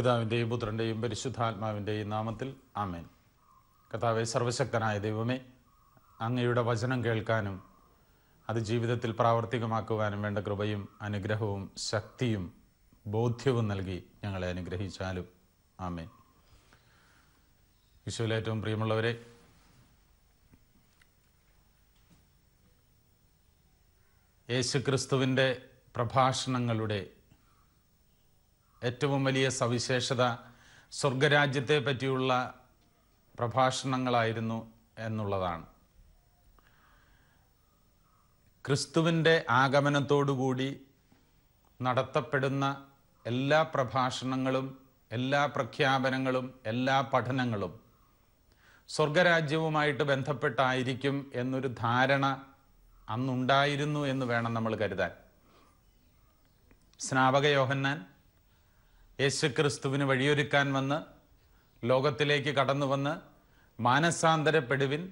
പിതാവിൻ്റെയും പുത്രൻ്റെയും പരിശുദ്ധാത്മാവിൻ്റെയും നാമത്തിൽ ആമേൻ കഥാവെ സർവശക്തനായ ദൈവമേ അങ്ങയുടെ വചനം കേൾക്കാനും അത് ജീവിതത്തിൽ പ്രാവർത്തികമാക്കുവാനും വേണ്ട കൃപയും അനുഗ്രഹവും ശക്തിയും ബോധ്യവും നൽകി ഞങ്ങളെ അനുഗ്രഹിച്ചാലും ആമേൻ വിശുവിലെ ഏറ്റവും പ്രിയമുള്ളവരെ യേശുക്രിസ്തുവിൻ്റെ പ്രഭാഷണങ്ങളുടെ ഏറ്റവും വലിയ സവിശേഷത സ്വർഗരാജ്യത്തെ പറ്റിയുള്ള പ്രഭാഷണങ്ങളായിരുന്നു എന്നുള്ളതാണ് ക്രിസ്തുവിൻ്റെ ആഗമനത്തോടുകൂടി നടത്തപ്പെടുന്ന എല്ലാ പ്രഭാഷണങ്ങളും എല്ലാ പ്രഖ്യാപനങ്ങളും എല്ലാ പഠനങ്ങളും സ്വർഗരാജ്യവുമായിട്ട് ബന്ധപ്പെട്ടായിരിക്കും എന്നൊരു ധാരണ അന്നുണ്ടായിരുന്നു എന്ന് വേണം നമ്മൾ കരുതാൻ സ്നാപക യോഹന്നാൻ ക്രിസ്തുവിന് വഴിയൊരുക്കാൻ വന്ന് ലോകത്തിലേക്ക് കടന്നു വന്ന് മാനസാന്തരപ്പെടുവിൻ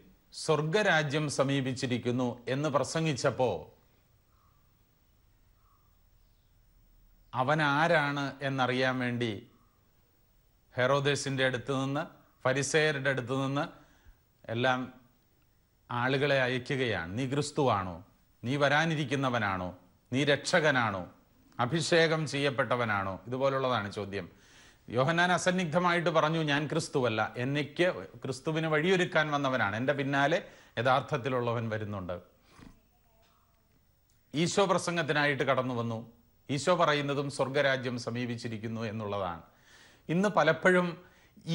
സ്വർഗരാജ്യം സമീപിച്ചിരിക്കുന്നു എന്ന് പ്രസംഗിച്ചപ്പോൾ അവൻ എന്നറിയാൻ വേണ്ടി ഹെറോദേസിൻ്റെ അടുത്ത് നിന്ന് ഫരിസേയരുടെ അടുത്ത് നിന്ന് എല്ലാം ആളുകളെ അയക്കുകയാണ് നീ ക്രിസ്തുവാണോ നീ വരാനിരിക്കുന്നവനാണോ നീ രക്ഷകനാണോ അഭിഷേകം ചെയ്യപ്പെട്ടവനാണോ ഇതുപോലുള്ളതാണ് ചോദ്യം യോഹനാൻ അസന്നിഗ്ധമായിട്ട് പറഞ്ഞു ഞാൻ ക്രിസ്തുവല്ല എനിക്ക് ക്രിസ്തുവിന് വഴിയൊരുക്കാൻ വന്നവനാണ് എൻ്റെ പിന്നാലെ യഥാർത്ഥത്തിലുള്ളവൻ വരുന്നുണ്ട് ഈശോ പ്രസംഗത്തിനായിട്ട് കടന്നു വന്നു ഈശോ പറയുന്നതും സ്വർഗരാജ്യം സമീപിച്ചിരിക്കുന്നു എന്നുള്ളതാണ് ഇന്ന് പലപ്പോഴും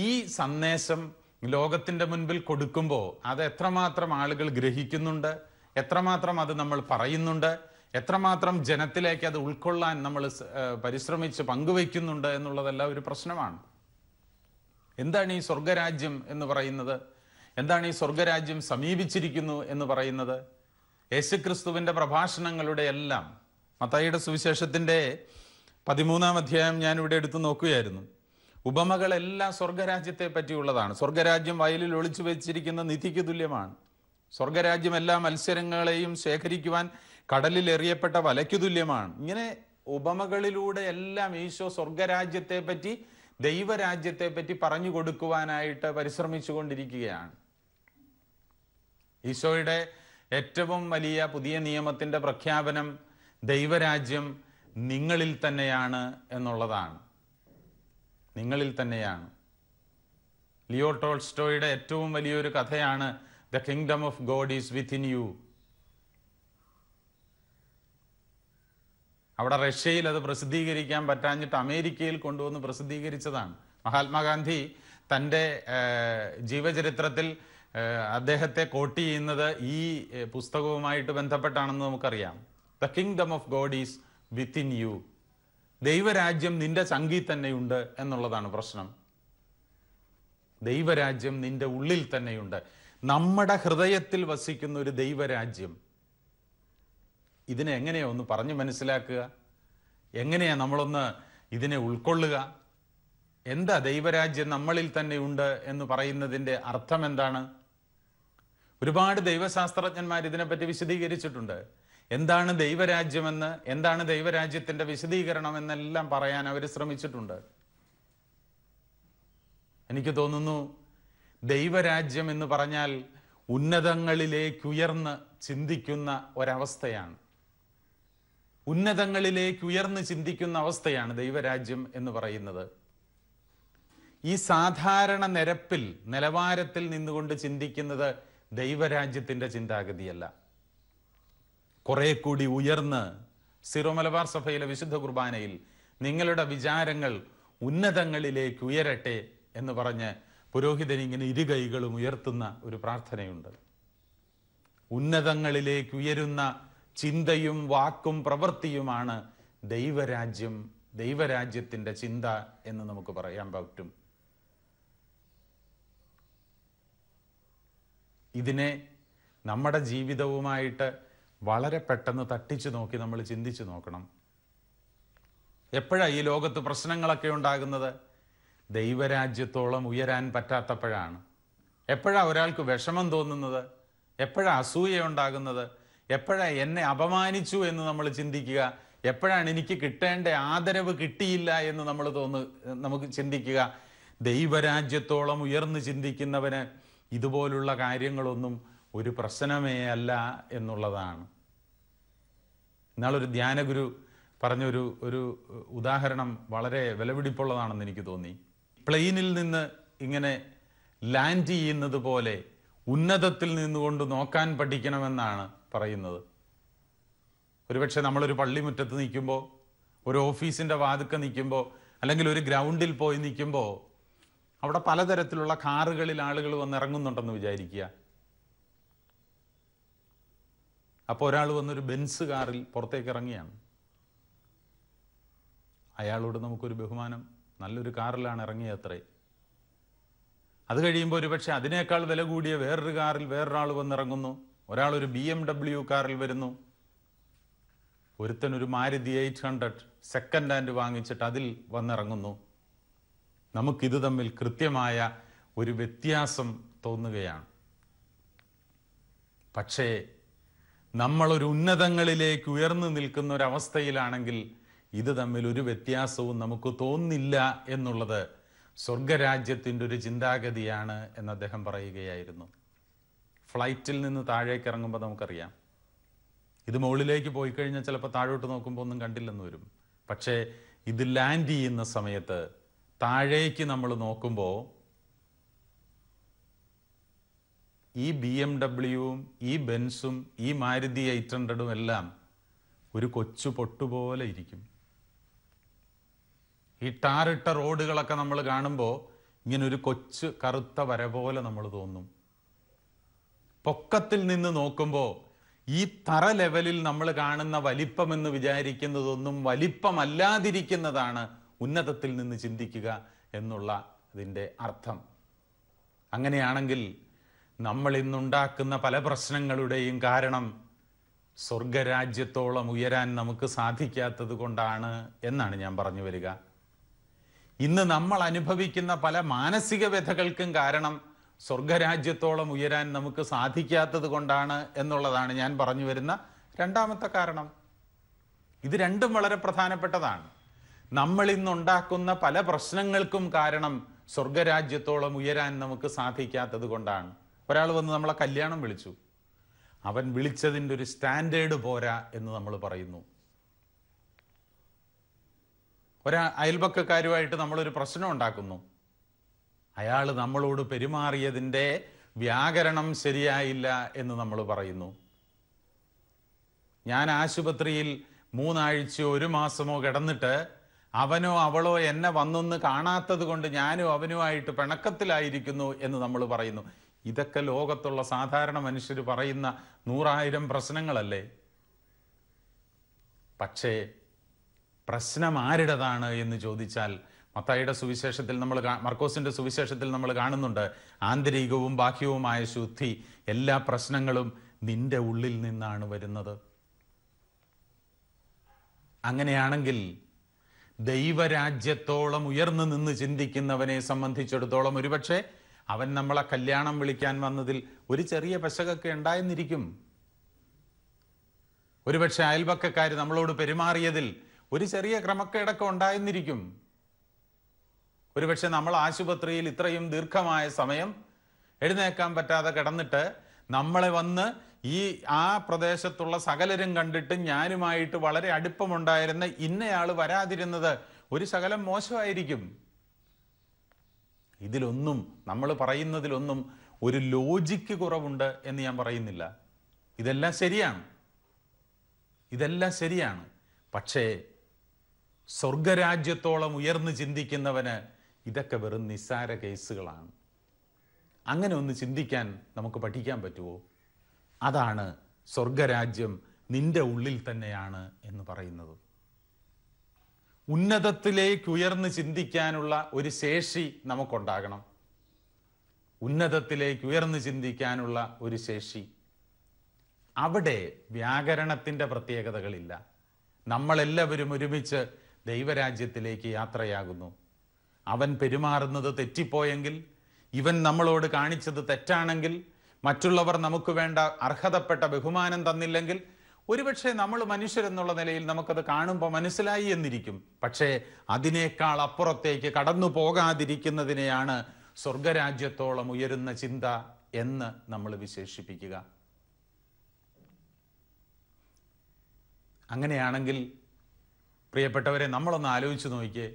ഈ സന്ദേശം ലോകത്തിൻ്റെ മുൻപിൽ കൊടുക്കുമ്പോൾ അത് എത്രമാത്രം ആളുകൾ ഗ്രഹിക്കുന്നുണ്ട് എത്രമാത്രം അത് നമ്മൾ പറയുന്നുണ്ട് എത്രമാത്രം ജനത്തിലേക്ക് അത് ഉൾക്കൊള്ളാൻ നമ്മൾ പരിശ്രമിച്ച് പങ്കുവയ്ക്കുന്നുണ്ട് എന്നുള്ളതെല്ലാം ഒരു പ്രശ്നമാണ് എന്താണ് ഈ സ്വർഗരാജ്യം എന്ന് പറയുന്നത് എന്താണ് ഈ സ്വർഗരാജ്യം സമീപിച്ചിരിക്കുന്നു എന്ന് പറയുന്നത് യേശുക്രിസ്തുവിൻ്റെ പ്രഭാഷണങ്ങളുടെ എല്ലാം മത്തായിയുടെ സുവിശേഷത്തിൻ്റെ പതിമൂന്നാം അധ്യായം ഇവിടെ എടുത്തു നോക്കുകയായിരുന്നു ഉപമകളെല്ലാം സ്വർഗരാജ്യത്തെ പറ്റിയുള്ളതാണ് സ്വർഗരാജ്യം വയലിൽ ഒളിച്ചു വെച്ചിരിക്കുന്ന നിധിക്ക് തുല്യമാണ് സ്വർഗരാജ്യം എല്ലാ മത്സരങ്ങളെയും ശേഖരിക്കുവാൻ കടലിൽ എറിയപ്പെട്ട വലയ്ക്കു തുല്യമാണ് ഇങ്ങനെ ഉപമകളിലൂടെ എല്ലാം ഈശോ സ്വർഗരാജ്യത്തെ പറ്റി ദൈവരാജ്യത്തെ പറ്റി പറഞ്ഞു കൊടുക്കുവാനായിട്ട് പരിശ്രമിച്ചു കൊണ്ടിരിക്കുകയാണ് ഈശോയുടെ ഏറ്റവും വലിയ പുതിയ നിയമത്തിന്റെ പ്രഖ്യാപനം ദൈവരാജ്യം നിങ്ങളിൽ തന്നെയാണ് എന്നുള്ളതാണ് നിങ്ങളിൽ തന്നെയാണ് ലിയോ ടോൾസ്റ്റോയുടെ ഏറ്റവും വലിയൊരു കഥയാണ് the kingdom of God is within you അവിടെ റഷ്യയിൽ അത് പ്രസിദ്ധീകരിക്കാൻ പറ്റാഞ്ഞിട്ട് അമേരിക്കയിൽ കൊണ്ടുവന്ന് പ്രസിദ്ധീകരിച്ചതാണ് മഹാത്മാഗാന്ധി തൻ്റെ ജീവചരിത്രത്തിൽ അദ്ദേഹത്തെ കോട്ട് ചെയ്യുന്നത് ഈ പുസ്തകവുമായിട്ട് ബന്ധപ്പെട്ടാണെന്ന് നമുക്കറിയാം the kingdom of God is within you ദൈവരാജ്യം നിന്റെ ചങ്കി തന്നെയുണ്ട് എന്നുള്ളതാണ് പ്രശ്നം ദൈവരാജ്യം നിന്റെ ഉള്ളിൽ തന്നെയുണ്ട് നമ്മുടെ ഹൃദയത്തിൽ വസിക്കുന്ന ഒരു ദൈവരാജ്യം ഇതിനെ എങ്ങനെയാ ഒന്ന് പറഞ്ഞു മനസ്സിലാക്കുക എങ്ങനെയാ നമ്മളൊന്ന് ഇതിനെ ഉൾക്കൊള്ളുക എന്താ ദൈവരാജ്യം നമ്മളിൽ തന്നെ ഉണ്ട് എന്ന് പറയുന്നതിൻ്റെ അർത്ഥം എന്താണ് ഒരുപാട് ദൈവശാസ്ത്രജ്ഞന്മാർ ഇതിനെപ്പറ്റി വിശദീകരിച്ചിട്ടുണ്ട് എന്താണ് ദൈവരാജ്യമെന്ന് എന്താണ് ദൈവരാജ്യത്തിൻ്റെ വിശദീകരണം എന്നെല്ലാം പറയാൻ അവർ ശ്രമിച്ചിട്ടുണ്ട് എനിക്ക് തോന്നുന്നു ദൈവരാജ്യം എന്ന് പറഞ്ഞാൽ ഉന്നതങ്ങളിലേക്കുയർന്ന് ചിന്തിക്കുന്ന ഒരവസ്ഥയാണ് ഉന്നതങ്ങളിലേക്ക് ഉയർന്ന് ചിന്തിക്കുന്ന അവസ്ഥയാണ് ദൈവരാജ്യം എന്ന് പറയുന്നത് ഈ സാധാരണ നിരപ്പിൽ നിലവാരത്തിൽ നിന്നുകൊണ്ട് ചിന്തിക്കുന്നത് ദൈവരാജ്യത്തിൻ്റെ ചിന്താഗതിയല്ല കുറെ കൂടി ഉയർന്ന് സിറോ മലബാർ സഭയിലെ വിശുദ്ധ കുർബാനയിൽ നിങ്ങളുടെ വിചാരങ്ങൾ ഉന്നതങ്ങളിലേക്ക് ഉയരട്ടെ എന്ന് പറഞ്ഞ് പുരോഹിതൻ ഇങ്ങനെ ഇരുകൈകളും ഉയർത്തുന്ന ഒരു പ്രാർത്ഥനയുണ്ട് ഉന്നതങ്ങളിലേക്ക് ഉയരുന്ന ചിന്തയും വാക്കും പ്രവൃത്തിയുമാണ് ദൈവരാജ്യം ദൈവരാജ്യത്തിൻ്റെ ചിന്ത എന്ന് നമുക്ക് പറയാൻ പറ്റും ഇതിനെ നമ്മുടെ ജീവിതവുമായിട്ട് വളരെ പെട്ടെന്ന് തട്ടിച്ചു നോക്കി നമ്മൾ ചിന്തിച്ചു നോക്കണം എപ്പോഴാണ് ഈ ലോകത്ത് പ്രശ്നങ്ങളൊക്കെ ഉണ്ടാകുന്നത് ദൈവരാജ്യത്തോളം ഉയരാൻ പറ്റാത്തപ്പോഴാണ് എപ്പോഴാണ് ഒരാൾക്ക് വിഷമം തോന്നുന്നത് എപ്പോഴാണ് അസൂയ ഉണ്ടാകുന്നത് എപ്പോഴാണ് എന്നെ അപമാനിച്ചു എന്ന് നമ്മൾ ചിന്തിക്കുക എപ്പോഴാണ് എനിക്ക് കിട്ടേണ്ട ആദരവ് കിട്ടിയില്ല എന്ന് നമ്മൾ തോന്നു നമുക്ക് ചിന്തിക്കുക ദൈവരാജ്യത്തോളം ഉയർന്നു ചിന്തിക്കുന്നവന് ഇതുപോലുള്ള കാര്യങ്ങളൊന്നും ഒരു പ്രശ്നമേ അല്ല എന്നുള്ളതാണ് എന്നാളൊരു ധ്യാനഗുരു പറഞ്ഞൊരു ഒരു ഉദാഹരണം വളരെ വിലപിടിപ്പുള്ളതാണെന്ന് എനിക്ക് തോന്നി പ്ലെയിനിൽ നിന്ന് ഇങ്ങനെ ലാൻഡ് ചെയ്യുന്നത് പോലെ ഉന്നതത്തിൽ നിന്നുകൊണ്ട് നോക്കാൻ പഠിക്കണമെന്നാണ് പറയുന്നത് ഒരുപക്ഷെ നമ്മളൊരു പള്ളിമുറ്റത്ത് നിൽക്കുമ്പോൾ ഒരു ഓഫീസിൻ്റെ വാതുക്ക നിൽക്കുമ്പോൾ അല്ലെങ്കിൽ ഒരു ഗ്രൗണ്ടിൽ പോയി നിൽക്കുമ്പോൾ അവിടെ പലതരത്തിലുള്ള കാറുകളിൽ ആളുകൾ വന്ന് ഇറങ്ങുന്നുണ്ടെന്ന് വിചാരിക്കുക അപ്പോൾ ഒരാൾ വന്നൊരു ബെൻസ് കാറിൽ പുറത്തേക്ക് ഇറങ്ങിയാണ് അയാളോട് നമുക്കൊരു ബഹുമാനം നല്ലൊരു കാറിലാണ് ഇറങ്ങിയത്രേ അത് കഴിയുമ്പോൾ ഒരുപക്ഷെ അതിനേക്കാൾ വില കൂടിയ വേറൊരു കാറിൽ വേറൊരാൾ വന്നിറങ്ങുന്നു ഒരാൾ ഒരു ബി എം ഡബ്ല്യു കാറിൽ വരുന്നു ഒരുത്തൻ ഒരു Maruti eight hundred second hand വാങ്ങിച്ചിട്ട് അതിൽ വന്നിറങ്ങുന്നു നമുക്കിത് തമ്മിൽ കൃത്യമായ ഒരു വ്യത്യാസം തോന്നുകയാണ് പക്ഷേ നമ്മളൊരു ഉന്നതങ്ങളിലേക്ക് ഉയർന്നു നിൽക്കുന്ന ഒരവസ്ഥയിലാണെങ്കിൽ ഇത് തമ്മിൽ ഒരു വ്യത്യാസവും നമുക്ക് തോന്നില്ല എന്നുള്ളത് സ്വർഗരാജ്യത്തിൻ്റെ ഒരു ചിന്താഗതിയാണ് എന്ന് അദ്ദേഹം പറയുകയായിരുന്നു ഫ്ലൈറ്റിൽ നിന്ന് താഴേക്ക് ഇറങ്ങുമ്പോൾ നമുക്കറിയാം ഇത് മുകളിലേക്ക് പോയി കഴിഞ്ഞാൽ ചിലപ്പോൾ താഴോട്ട് നോക്കുമ്പോൾ ഒന്നും കണ്ടില്ലെന്ന് വരും പക്ഷേ ഇത് ലാൻഡ് ചെയ്യുന്ന സമയത്ത് താഴേക്ക് നമ്മൾ നോക്കുമ്പോൾ ഈ ബി എം ഡബ്ല്യുവും ഈ ബെൻസും ഈ മാരുതി എയ്റ്റ് ഹൺഡ്രഡും എല്ലാം ഒരു കൊച്ചു പൊട്ടുപോലെ ഇരിക്കും ഈ ടാറിട്ട റോഡുകളൊക്കെ നമ്മൾ കാണുമ്പോൾ ഇങ്ങനെ ഒരു കൊച്ചു കറുത്ത വര പോലെ നമ്മൾ തോന്നും പൊക്കത്തിൽ നിന്ന് നോക്കുമ്പോൾ ഈ തറ ലെവലിൽ നമ്മൾ കാണുന്ന വലിപ്പം എന്ന് വിചാരിക്കുന്നതൊന്നും വലിപ്പമല്ലാതിരിക്കുന്നതാണ് ഉന്നതത്തിൽ നിന്ന് ചിന്തിക്കുക എന്നുള്ള അതിൻ്റെ അർത്ഥം അങ്ങനെയാണെങ്കിൽ നമ്മൾ ഇന്നുണ്ടാക്കുന്ന പല പ്രശ്നങ്ങളുടെയും കാരണം സ്വർഗരാജ്യത്തോളം ഉയരാൻ നമുക്ക് സാധിക്കാത്തത് കൊണ്ടാണ് എന്നാണ് ഞാൻ പറഞ്ഞു വരിക ഇന്ന് നമ്മൾ അനുഭവിക്കുന്ന പല മാനസിക വ്യഥകൾക്കും കാരണം സ്വർഗരാജ്യത്തോളം ഉയരാൻ നമുക്ക് സാധിക്കാത്തത് കൊണ്ടാണ് എന്നുള്ളതാണ് ഞാൻ പറഞ്ഞു വരുന്ന രണ്ടാമത്തെ കാരണം ഇത് രണ്ടും വളരെ പ്രധാനപ്പെട്ടതാണ് നമ്മൾ ഇന്നുണ്ടാക്കുന്ന പല പ്രശ്നങ്ങൾക്കും കാരണം സ്വർഗരാജ്യത്തോളം ഉയരാൻ നമുക്ക് സാധിക്കാത്തത് കൊണ്ടാണ് ഒരാൾ വന്ന് നമ്മളെ കല്യാണം വിളിച്ചു അവൻ വിളിച്ചതിൻ്റെ ഒരു സ്റ്റാൻഡേർഡ് പോരാ എന്ന് നമ്മൾ പറയുന്നു ഒരാ അയൽപക്കക്കാരുമായിട്ട് നമ്മളൊരു പ്രശ്നം ഉണ്ടാക്കുന്നു അയാൾ നമ്മളോട് പെരുമാറിയതിൻ്റെ വ്യാകരണം ശരിയായില്ല എന്ന് നമ്മൾ പറയുന്നു ഞാൻ ആശുപത്രിയിൽ മൂന്നാഴ്ചയോ ഒരു മാസമോ കിടന്നിട്ട് അവനോ അവളോ എന്നെ വന്നൊന്ന് കാണാത്തത് കൊണ്ട് ഞാനും അവനുമായിട്ട് പിണക്കത്തിലായിരിക്കുന്നു എന്ന് നമ്മൾ പറയുന്നു ഇതൊക്കെ ലോകത്തുള്ള സാധാരണ മനുഷ്യർ പറയുന്ന നൂറായിരം പ്രശ്നങ്ങളല്ലേ പക്ഷേ പ്രശ്നം ആരുടേതാണ് എന്ന് ചോദിച്ചാൽ മത്തായിയുടെ സുവിശേഷത്തിൽ നമ്മൾ മർക്കോസിൻ്റെ സുവിശേഷത്തിൽ നമ്മൾ കാണുന്നുണ്ട് ആന്തരികവും ബാഹ്യവുമായ ശുദ്ധി എല്ലാ പ്രശ്നങ്ങളും നിന്റെ ഉള്ളിൽ നിന്നാണ് വരുന്നത് അങ്ങനെയാണെങ്കിൽ ദൈവരാജ്യത്തോളം ഉയർന്നു നിന്ന് ചിന്തിക്കുന്നവനെ സംബന്ധിച്ചിടത്തോളം ഒരുപക്ഷെ അവൻ നമ്മളെ കല്യാണം വിളിക്കാൻ വന്നതിൽ ഒരു ചെറിയ പശകൊക്കെ ഉണ്ടായെന്നിരിക്കും ഒരുപക്ഷെ അയൽവക്കക്കാർ നമ്മളോട് പെരുമാറിയതിൽ ഒരു ചെറിയ ക്രമക്കേടൊക്കെ ഉണ്ടായെന്നിരിക്കും ഒരുപക്ഷെ നമ്മൾ ആശുപത്രിയിൽ ഇത്രയും ദീർഘമായ സമയം എഴുന്നേക്കാൻ പറ്റാതെ കിടന്നിട്ട് നമ്മളെ വന്ന് ഈ ആ പ്രദേശത്തുള്ള സകലരും കണ്ടിട്ട് ഞാനുമായിട്ട് വളരെ അടുപ്പമുണ്ടായിരുന്ന ഇന്നയാൾ വരാതിരുന്നത് ഒരു ശകലം മോശമായിരിക്കും ഇതിലൊന്നും നമ്മൾ പറയുന്നതിലൊന്നും ഒരു ലോജിക്ക് കുറവുണ്ട് എന്ന് ഞാൻ പറയുന്നില്ല ഇതെല്ലാം ശരിയാണ് ഇതെല്ലാം ശരിയാണ് പക്ഷേ സ്വർഗരാജ്യത്തോളം ഉയർന്നു ചിന്തിക്കുന്നവന് ഇതൊക്കെ വെറും നിസ്സാര കേസുകളാണ് അങ്ങനെ ഒന്ന് ചിന്തിക്കാൻ നമുക്ക് പഠിക്കാൻ പറ്റുമോ അതാണ് സ്വർഗരാജ്യം നിന്റെ ഉള്ളിൽ തന്നെയാണ് എന്ന് പറയുന്നത് ഉന്നതത്തിലേക്ക് ഉയർന്ന് ചിന്തിക്കാനുള്ള ഒരു ശേഷി നമുക്കുണ്ടാകണം ഉന്നതത്തിലേക്ക് ഉയർന്ന് ചിന്തിക്കാനുള്ള ഒരു ശേഷി അവിടെ വ്യാകരണത്തിൻ്റെ പ്രത്യേകതകളില്ല നമ്മളെല്ലാവരും ഒരുമിച്ച് ദൈവരാജ്യത്തിലേക്ക് യാത്രയാകുന്നു അവൻ പെരുമാറുന്നത് തെറ്റിപ്പോയെങ്കിൽ ഇവൻ നമ്മളോട് കാണിച്ചത് തെറ്റാണെങ്കിൽ മറ്റുള്ളവർ നമുക്ക് വേണ്ട അർഹതപ്പെട്ട ബഹുമാനം തന്നില്ലെങ്കിൽ ഒരുപക്ഷെ നമ്മൾ മനുഷ്യരെന്നുള്ള നിലയിൽ നമുക്കത് കാണുമ്പോൾ മനസ്സിലായി എന്നിരിക്കും പക്ഷേ അതിനേക്കാൾ അപ്പുറത്തേക്ക് കടന്നു പോകാതിരിക്കുന്നതിനെയാണ് സ്വർഗരാജ്യത്തോളം ഉയരുന്ന ചിന്ത എന്ന് നമ്മൾ വിശേഷിപ്പിക്കുക അങ്ങനെയാണെങ്കിൽ പ്രിയപ്പെട്ടവരെ നമ്മളൊന്ന് ആലോചിച്ച് നോക്കിയേ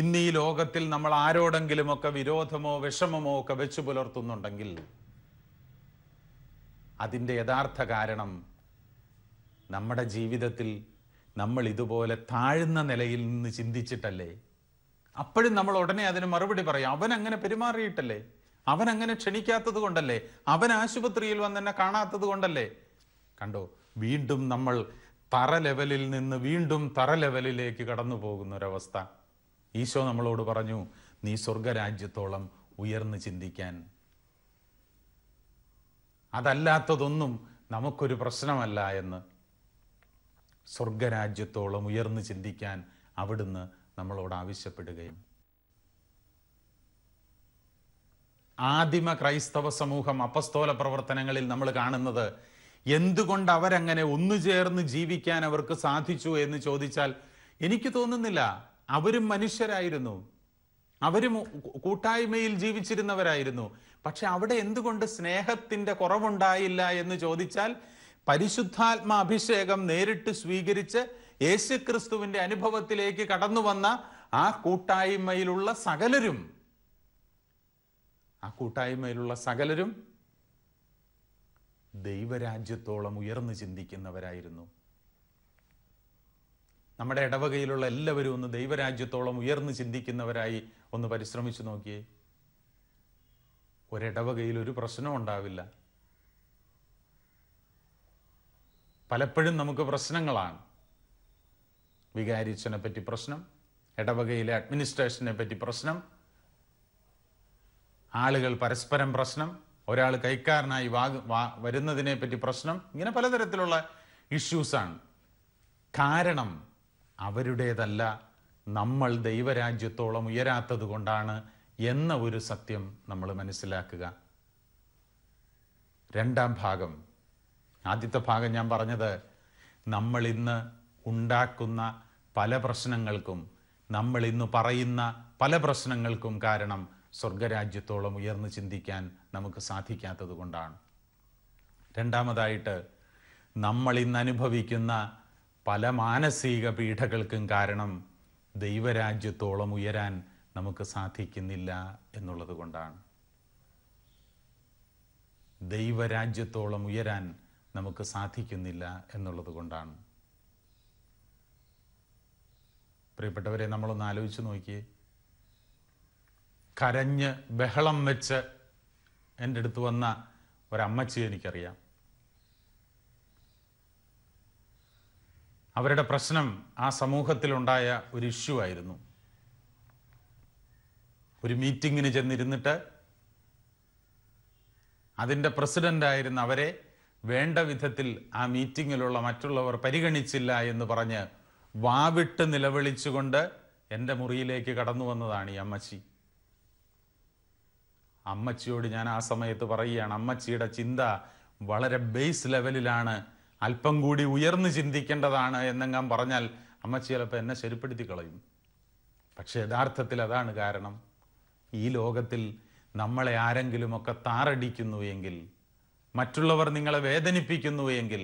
ഇന്ന് ഈ ലോകത്തിൽ നമ്മൾ ആരോടെങ്കിലുമൊക്കെ വിരോധമോ വിഷമമോ ഒക്കെ വെച്ചു പുലർത്തുന്നുണ്ടെങ്കിൽ അതിൻ്റെ യഥാർത്ഥ കാരണം നമ്മുടെ ജീവിതത്തിൽ നമ്മൾ ഇതുപോലെ താഴ്ന്ന നിലയിൽ നിന്ന് ചിന്തിച്ചിട്ടല്ലേ അപ്പോഴും നമ്മൾ ഉടനെ അതിന് മറുപടി പറയും അവൻ അങ്ങനെ പെരുമാറിയിട്ടല്ലേ അവൻ അങ്ങനെ ക്ഷണിക്കാത്തത് കൊണ്ടല്ലേ അവൻ ആശുപത്രിയിൽ വന്ന് എന്നെ കാണാത്തത് കൊണ്ടല്ലേ കണ്ടോ വീണ്ടും നമ്മൾ തറ ലെവലിൽ നിന്ന് വീണ്ടും തറ ലെവലിലേക്ക് കടന്നു പോകുന്നൊരവസ്ഥ ഈശോ നമ്മളോട് പറഞ്ഞു നീ സ്വർഗരാജ്യത്തോളം ഉയർന്ന് ചിന്തിക്കാൻ അതല്ലാത്തതൊന്നും നമുക്കൊരു പ്രശ്നമല്ല എന്ന് സ്വർഗരാജ്യത്തോളം ഉയർന്ന് ചിന്തിക്കാൻ അവിടുന്ന് നമ്മളോട് ആവശ്യപ്പെടുകയും ആദിമ ക്രൈസ്തവ സമൂഹം അപസ്തോല പ്രവർത്തനങ്ങളിൽ നമ്മൾ കാണുന്നത് എന്തുകൊണ്ട് അവരങ്ങനെ ഒന്നു ചേർന്ന് ജീവിക്കാൻ അവർക്ക് സാധിച്ചു എന്ന് ചോദിച്ചാൽ എനിക്ക് തോന്നുന്നില്ല അവരും മനുഷ്യരായിരുന്നു അവരും കൂട്ടായ്മയിൽ ജീവിച്ചിരുന്നവരായിരുന്നു പക്ഷെ അവിടെ എന്തുകൊണ്ട് സ്നേഹത്തിന്റെ കുറവുണ്ടായില്ല എന്ന് ചോദിച്ചാൽ പരിശുദ്ധാത്മാ അഭിഷേകം നേരിട്ട് സ്വീകരിച്ച് യേശുക്രിസ്തുവിന്റെ അനുഭവത്തിലേക്ക് കടന്നു വന്ന ആ കൂട്ടായ്മയിലുള്ള സകലരും ആ കൂട്ടായ്മയിലുള്ള സകലരും ദൈവരാജ്യത്തോളം ഉയർന്നു ചിന്തിക്കുന്നവരായിരുന്നു നമ്മുടെ ഇടവകയിലുള്ള എല്ലാവരും ഒന്ന് ദൈവരാജ്യത്തോളം ഉയർന്ന് ചിന്തിക്കുന്നവരായി ഒന്ന് പരിശ്രമിച്ചു നോക്കിയേ ഒരിടവകയിൽ ഒരു പ്രശ്നം ഉണ്ടാവില്ല പലപ്പോഴും നമുക്ക് പ്രശ്നങ്ങളാണ് വികാരിച്ചനെ പറ്റി പ്രശ്നം ഇടവകയിലെ അഡ്മിനിസ്ട്രേഷനെ പറ്റി പ്രശ്നം ആളുകൾ പരസ്പരം പ്രശ്നം ഒരാൾ കൈക്കാരനായി വാഗ് വാ വരുന്നതിനെ പറ്റി പ്രശ്നം ഇങ്ങനെ പലതരത്തിലുള്ള ഇഷ്യൂസാണ് കാരണം അവരുടേതല്ല നമ്മൾ ദൈവരാജ്യത്തോളം ഉയരാത്തത് കൊണ്ടാണ് എന്ന ഒരു സത്യം നമ്മൾ മനസ്സിലാക്കുക രണ്ടാം ഭാഗം ആദ്യത്തെ ഭാഗം ഞാൻ പറഞ്ഞത് നമ്മൾ ഇന്ന് ഉണ്ടാക്കുന്ന പല പ്രശ്നങ്ങൾക്കും നമ്മൾ ഇന്ന് പറയുന്ന പല പ്രശ്നങ്ങൾക്കും കാരണം സ്വർഗരാജ്യത്തോളം ഉയർന്നു ചിന്തിക്കാൻ നമുക്ക് സാധിക്കാത്തത് കൊണ്ടാണ് രണ്ടാമതായിട്ട് നമ്മൾ ഇന്ന് അനുഭവിക്കുന്ന പല മാനസിക പീഠകൾക്കും കാരണം ദൈവരാജ്യത്തോളം ഉയരാൻ നമുക്ക് സാധിക്കുന്നില്ല എന്നുള്ളത് കൊണ്ടാണ് ദൈവരാജ്യത്തോളം ഉയരാൻ നമുക്ക് സാധിക്കുന്നില്ല എന്നുള്ളത് കൊണ്ടാണ് പ്രിയപ്പെട്ടവരെ നമ്മളൊന്ന് ആലോചിച്ച് നോക്കിയേ കരഞ്ഞ് ബഹളം വെച്ച് എൻ്റെ അടുത്ത് വന്ന ഒരമ്മച്ചി എനിക്കറിയാം അവരുടെ പ്രശ്നം ആ സമൂഹത്തിലുണ്ടായ ഒരു ഇഷ്യൂ ആയിരുന്നു ഒരു മീറ്റിങ്ങിന് ചെന്നിരുന്നിട്ട് അതിൻ്റെ പ്രസിഡൻ്റായിരുന്ന അവരെ വേണ്ട വിധത്തിൽ ആ മീറ്റിങ്ങിലുള്ള മറ്റുള്ളവർ പരിഗണിച്ചില്ല എന്ന് പറഞ്ഞ് വാവിട്ട് നിലവിളിച്ചുകൊണ്ട് എൻ്റെ മുറിയിലേക്ക് കടന്നു വന്നതാണ് ഈ അമ്മച്ചി അമ്മച്ചിയോട് ഞാൻ ആ സമയത്ത് പറയുകയാണ് അമ്മച്ചിയുടെ ചിന്ത വളരെ ബേസ് ലെവലിലാണ് അല്പം കൂടി ഉയർന്നു ചിന്തിക്കേണ്ടതാണ് എന്നെങ്ങാൻ പറഞ്ഞാൽ അമ്മച്ചി ചിലപ്പോൾ എന്നെ ശരിപ്പെടുത്തി കളയും പക്ഷെ യഥാർത്ഥത്തിൽ അതാണ് കാരണം ഈ ലോകത്തിൽ നമ്മളെ ആരെങ്കിലുമൊക്കെ താറടിക്കുന്നു എങ്കിൽ മറ്റുള്ളവർ നിങ്ങളെ വേദനിപ്പിക്കുന്നു എങ്കിൽ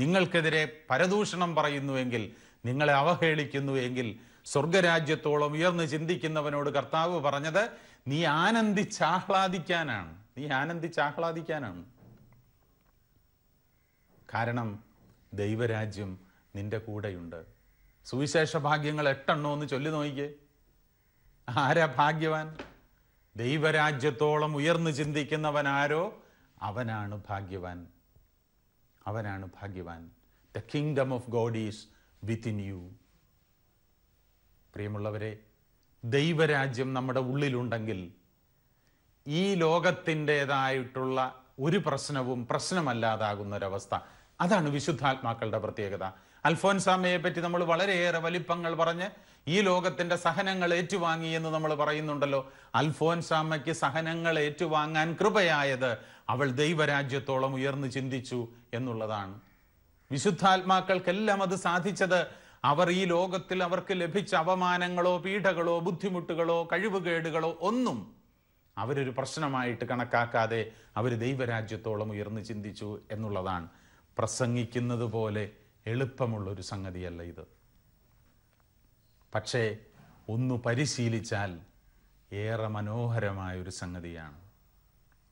നിങ്ങൾക്കെതിരെ പരദൂഷണം പറയുന്നുവെങ്കിൽ നിങ്ങളെ അവഹേളിക്കുന്നു എങ്കിൽ സ്വർഗരാജ്യത്തോളം ഉയർന്ന് ചിന്തിക്കുന്നവനോട് കർത്താവ് പറഞ്ഞത് നീ ആനന്ദിച്ചാഹ്ലാദിക്കാനാണ് നീ ആനന്ദിച്ചാഹ്ലാദിക്കാനാണ് കാരണം ദൈവരാജ്യം നിന്റെ കൂടെയുണ്ട് സുവിശേഷ ഭാഗ്യങ്ങൾ എട്ടെണ്ണോ എന്ന് ചൊല്ലി നോക്കിക്കേ ആരാ ഭാഗ്യവാൻ ദൈവരാജ്യത്തോളം ഉയർന്നു ചിന്തിക്കുന്നവനാരോ അവനാണ് ഭാഗ്യവാൻ അവനാണ് ഭാഗ്യവാൻ the kingdom of God is within you പ്രിയമുള്ളവരെ ദൈവരാജ്യം നമ്മുടെ ഉള്ളിലുണ്ടെങ്കിൽ ഈ ലോകത്തിൻ്റെതായിട്ടുള്ള ഒരു പ്രശ്നവും പ്രശ്നമല്ലാതാകുന്ന ഒരവസ്ഥ അതാണ് വിശുദ്ധാത്മാക്കളുടെ പ്രത്യേകത അൽഫോൻസാമയെ പറ്റി നമ്മൾ വളരെയേറെ വലിപ്പങ്ങൾ പറഞ്ഞ് ഈ ലോകത്തിന്റെ സഹനങ്ങൾ ഏറ്റുവാങ്ങി എന്ന് നമ്മൾ പറയുന്നുണ്ടല്ലോ അൽഫോൻസാമയ്ക്ക് സഹനങ്ങൾ ഏറ്റുവാങ്ങാൻ കൃപയായത് അവൾ ദൈവരാജ്യത്തോളം ഉയർന്നു ചിന്തിച്ചു എന്നുള്ളതാണ് വിശുദ്ധാത്മാക്കൾക്കെല്ലാം അത് സാധിച്ചത് അവർ ഈ ലോകത്തിൽ അവർക്ക് ലഭിച്ച അവമാനങ്ങളോ പീഠകളോ ബുദ്ധിമുട്ടുകളോ കഴിവുകേടുകളോ ഒന്നും അവരൊരു പ്രശ്നമായിട്ട് കണക്കാക്കാതെ അവർ ദൈവരാജ്യത്തോളം ഉയർന്നു ചിന്തിച്ചു എന്നുള്ളതാണ് പ്രസംഗിക്കുന്നത് പോലെ എളുപ്പമുള്ളൊരു സംഗതിയല്ല ഇത് പക്ഷേ ഒന്ന് പരിശീലിച്ചാൽ ഏറെ മനോഹരമായ ഒരു സംഗതിയാണ്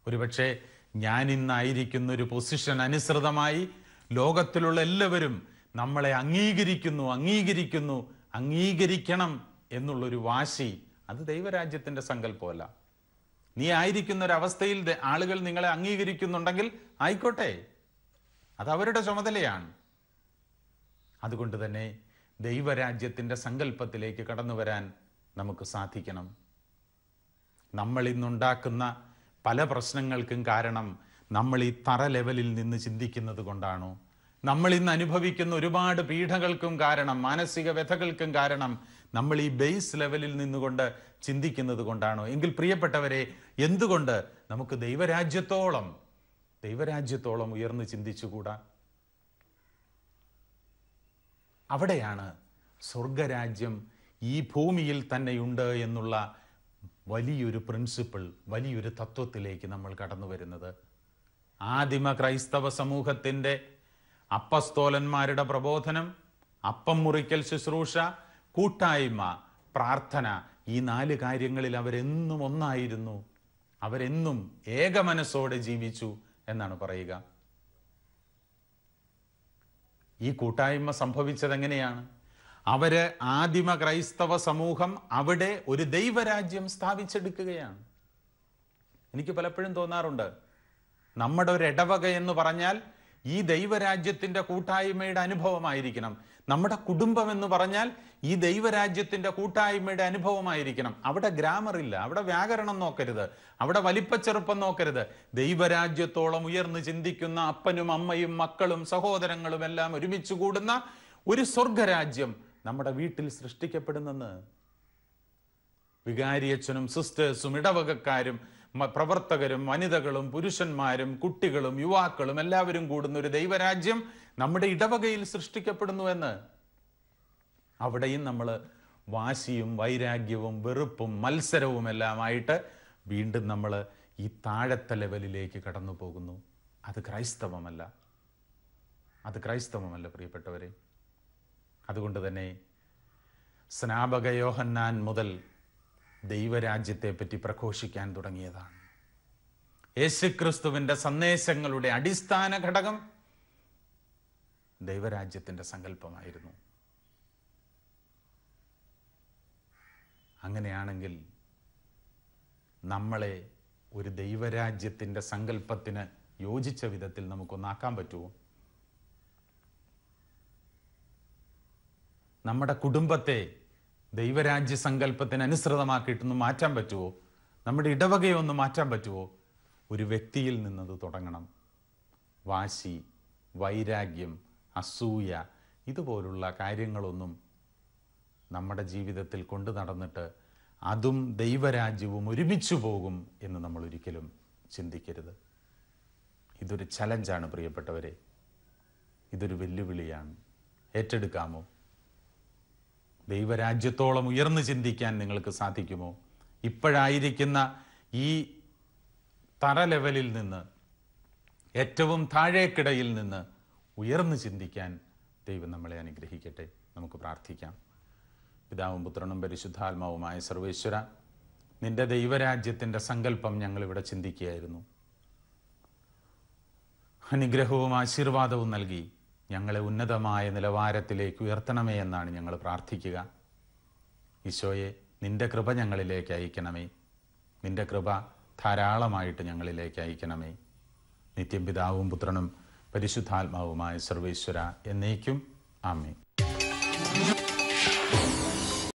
ഒരുപക്ഷെ ഞാനിന്നായിരിക്കുന്ന ഒരു പൊസിഷൻ അനുസൃതമായി ലോകത്തിലുള്ള എല്ലാവരും നമ്മളെ അംഗീകരിക്കുന്നു അംഗീകരിക്കുന്നു അംഗീകരിക്കണം എന്നുള്ളൊരു വാശി അത് ദൈവരാജ്യത്തിൻ്റെ സങ്കല്പമല്ല നീ ആയിരിക്കുന്ന ഒരു അവസ്ഥയിൽ ആളുകൾ നിങ്ങളെ അംഗീകരിക്കുന്നുണ്ടെങ്കിൽ ആയിക്കോട്ടെ അത് അവരുടെ ചുമതലയാണ് അതുകൊണ്ട് തന്നെ ദൈവരാജ്യത്തിൻ്റെ സങ്കല്പത്തിലേക്ക് കടന്നു വരാൻ നമുക്ക് സാധിക്കണം നമ്മൾ ഇന്നുണ്ടാക്കുന്ന പല പ്രശ്നങ്ങൾക്കും കാരണം നമ്മൾ ഈ തറ ലെവലിൽ നിന്ന് ചിന്തിക്കുന്നത് കൊണ്ടാണോ നമ്മൾ ഇന്ന് അനുഭവിക്കുന്ന ഒരുപാട് പീഠകൾക്കും കാരണം മാനസിക വ്യഥകൾക്കും കാരണം നമ്മൾ ഈ ബേസ് ലെവലിൽ നിന്നുകൊണ്ട് ചിന്തിക്കുന്നത് കൊണ്ടാണോ എങ്കിൽ പ്രിയപ്പെട്ടവരെ എന്തുകൊണ്ട് നമുക്ക് ദൈവരാജ്യത്തോളം ദൈവരാജ്യത്തോളം ഉയർന്ന് ചിന്തിച്ചുകൂടാ അവിടെയാണ് സ്വർഗരാജ്യം ഈ ഭൂമിയിൽ തന്നെയുണ്ട് എന്നുള്ള വലിയൊരു പ്രിൻസിപ്പിൾ വലിയൊരു തത്വത്തിലേക്ക് നമ്മൾ കടന്നു വരുന്നത് ആദിമ ക്രൈസ്തവ സമൂഹത്തിൻ്റെ അപ്പസ്തോലന്മാരുടെ പ്രബോധനം അപ്പം മുറിക്കൽ ശുശ്രൂഷ കൂട്ടായ്മ പ്രാർത്ഥന ഈ നാല് കാര്യങ്ങളിൽ അവരെന്നും ഒന്നായിരുന്നു അവരെന്നും ഏകമനസ്സോടെ ജീവിച്ചു എന്നാണ് പറയുക ഈ കൂട്ടായ്മ സംഭവിച്ചത് എങ്ങനെയാണ് അവര് ആദിമ ക്രൈസ്തവ സമൂഹം അവിടെ ഒരു ദൈവരാജ്യം സ്ഥാപിച്ചെടുക്കുകയാണ് എനിക്ക് പലപ്പോഴും തോന്നാറുണ്ട് നമ്മുടെ ഒരു ഇടവക എന്ന് പറഞ്ഞാൽ ഈ ദൈവരാജ്യത്തിന്റെ കൂട്ടായ്മയുടെ അനുഭവമായിരിക്കണം നമ്മുടെ കുടുംബം എന്ന് പറഞ്ഞാൽ ഈ ദൈവരാജ്യത്തിന്റെ കൂട്ടായ്മയുടെ അനുഭവമായിരിക്കണം അവിടെ ഗ്രാമർ ഇല്ല അവിടെ വ്യാകരണം നോക്കരുത് അവിടെ വലിപ്പച്ചെറുപ്പം നോക്കരുത് ദൈവരാജ്യത്തോളം ഉയർന്നു ചിന്തിക്കുന്ന അപ്പനും അമ്മയും മക്കളും സഹോദരങ്ങളും എല്ലാം ഒരുമിച്ച് കൂടുന്ന ഒരു സ്വർഗരാജ്യം നമ്മുടെ വീട്ടിൽ സൃഷ്ടിക്കപ്പെടുന്നെന്ന് വികാരിയച്ഛനും സിസ്റ്റേഴ്സും ഇടവകക്കാരും പ്രവർത്തകരും വനിതകളും പുരുഷന്മാരും കുട്ടികളും യുവാക്കളും എല്ലാവരും കൂടുന്ന ഒരു ദൈവരാജ്യം നമ്മുടെ ഇടവകയിൽ സൃഷ്ടിക്കപ്പെടുന്നു എന്ന് അവിടെയും നമ്മൾ വാശിയും വൈരാഗ്യവും വെറുപ്പും മത്സരവും എല്ലാമായിട്ട് വീണ്ടും നമ്മൾ ഈ താഴത്തെ ലെവലിലേക്ക് കടന്നു പോകുന്നു അത് ക്രൈസ്തവമല്ല അത് ക്രൈസ്തവമല്ല പ്രിയപ്പെട്ടവരെ അതുകൊണ്ട് തന്നെ സ്നാപകയോഹന്നാൻ മുതൽ ദൈവരാജ്യത്തെപ്പറ്റി പ്രഘോഷിക്കാൻ തുടങ്ങിയതാണ് യേശുക്രിസ്തുവിൻ്റെ സന്ദേശങ്ങളുടെ അടിസ്ഥാന ഘടകം ദൈവരാജ്യത്തിൻ്റെ സങ്കല്പമായിരുന്നു അങ്ങനെയാണെങ്കിൽ നമ്മളെ ഒരു ദൈവരാജ്യത്തിൻ്റെ സങ്കല്പത്തിന് യോജിച്ച വിധത്തിൽ നമുക്കൊന്നാക്കാൻ പറ്റുമോ നമ്മുടെ കുടുംബത്തെ ദൈവരാജ്യ സങ്കല്പത്തിന് അനുസൃതമാക്കിയിട്ടൊന്ന് മാറ്റാൻ പറ്റുമോ നമ്മുടെ ഒന്ന് മാറ്റാൻ പറ്റുമോ ഒരു വ്യക്തിയിൽ നിന്നത് തുടങ്ങണം വാശി വൈരാഗ്യം അസൂയ ഇതുപോലുള്ള കാര്യങ്ങളൊന്നും നമ്മുടെ ജീവിതത്തിൽ കൊണ്ടു നടന്നിട്ട് അതും ദൈവരാജ്യവും ഒരുമിച്ചു പോകും എന്ന് നമ്മൾ ഒരിക്കലും ചിന്തിക്കരുത് ഇതൊരു ചലഞ്ചാണ് പ്രിയപ്പെട്ടവരെ ഇതൊരു വെല്ലുവിളിയാണ് ഏറ്റെടുക്കാമോ ദൈവരാജ്യത്തോളം ഉയർന്നു ചിന്തിക്കാൻ നിങ്ങൾക്ക് സാധിക്കുമോ ഇപ്പോഴായിരിക്കുന്ന ഈ തറ ലെവലിൽ നിന്ന് ഏറ്റവും താഴേക്കിടയിൽ നിന്ന് ഉയർന്നു ചിന്തിക്കാൻ ദൈവം നമ്മളെ അനുഗ്രഹിക്കട്ടെ നമുക്ക് പ്രാർത്ഥിക്കാം പിതാവും പുത്രനും പരിശുദ്ധാത്മാവുമായ സർവേശ്വര നിന്റെ ദൈവരാജ്യത്തിൻ്റെ സങ്കല്പം ഞങ്ങളിവിടെ ചിന്തിക്കുകയായിരുന്നു അനുഗ്രഹവും ആശീർവാദവും നൽകി ഞങ്ങളെ ഉന്നതമായ നിലവാരത്തിലേക്ക് ഉയർത്തണമേ എന്നാണ് ഞങ്ങൾ പ്രാർത്ഥിക്കുക ഈശോയെ നിന്റെ കൃപ ഞങ്ങളിലേക്ക് അയക്കണമേ നിന്റെ കൃപ ധാരാളമായിട്ട് ഞങ്ങളിലേക്ക് അയക്കണമേ നിത്യം പിതാവും പുത്രനും പരിശുദ്ധാത്മാവുമായ സർവേശ്വര എന്നേക്കും ആമേ